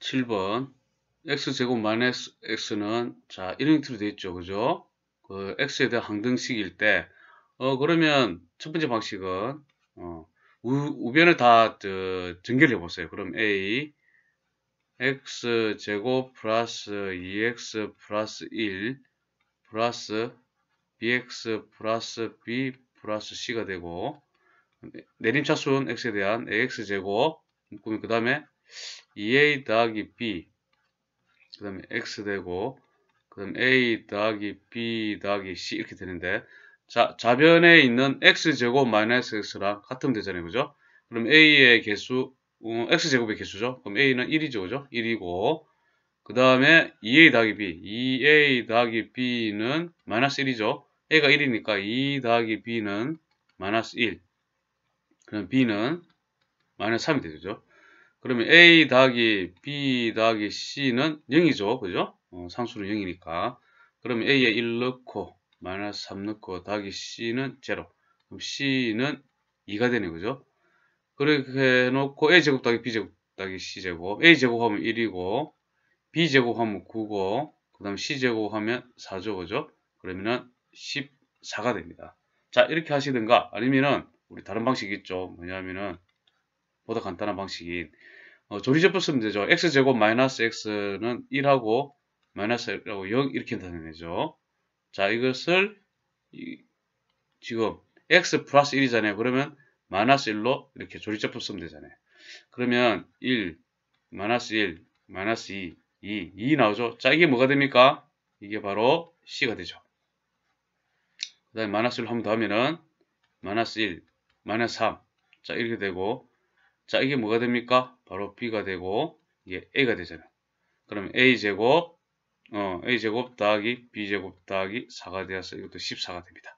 7번 x제곱 마이너스 x는 자 이런 형태로 되어 있죠 그죠 그 x에 대한 항등식일 때 어 그러면 첫 번째 방식은 어, 우, 변을 다 저, 전개 해보세요 그럼 a x제곱 플러스 2x e 플러스 1 플러스 bx 플러스 b 플러스 c가 되고 내림차순 x에 대한 ax제곱 그 다음에 2a 더하기 b 그 다음에 x 되고 그 다음 a 더하기 b 더하기 c 이렇게 되는데 자, 자변에 있는 x제곱 마이너스 x랑 같으면 되잖아요. 그죠? 그럼 a의 개수 음, 어, x제곱의 개수죠. 그럼 a는 1이죠. 그죠? 1이고 그 다음에 2a 더하기 b 2a 더하기 b는 마이너스 1이죠. a가 1이니까 2 더하기 b는 마이너스 1 그럼 b는 마이너스 3이 되죠. 그러면 A 더하기 B 더하기 C는 0이죠. 그죠? 어, 상수는 0이니까. 그러면 A에 1 넣고 마이너스 3 넣고 더하기 C는 0. 그럼 C는 2가 되네. 그죠? 그렇게 해놓고 A제곱 더하기 B제곱 더하기 C제곱 A제곱하면 1이고 B제곱하면 9고 그 다음 C제곱하면 4죠. 그죠? 그러면은 14가 됩니다. 자 이렇게 하시든가 아니면은 우리 다른 방식이 있죠. 뭐냐면은 보다 간단한 방식인 어, 조리제법 쓰면 되죠. x제곱 마이너스 x는 1하고 마이너스 1하고 0 이렇게 나타내죠. 자 이것을 이, 지금 x 플러스 1이잖아요. 그러면 마이너스 1로 이렇게 조리제법 쓰면 되잖아요. 그러면 1, 마이너스 1, 마이너스 2, 2, 2 나오죠. 자 이게 뭐가 됩니까? 이게 바로 c가 되죠. 그 다음에 마이너스 1 한번 더 하면은 마이너스 1, 마이너스 3자 이렇게 되고 자, 이게 뭐가 됩니까? 바로 B가 되고 이게 A가 되잖아요. 그러면 A제곱, 어, A제곱 더하기 B제곱 더하기 4가 되어서 이것도 14가 됩니다.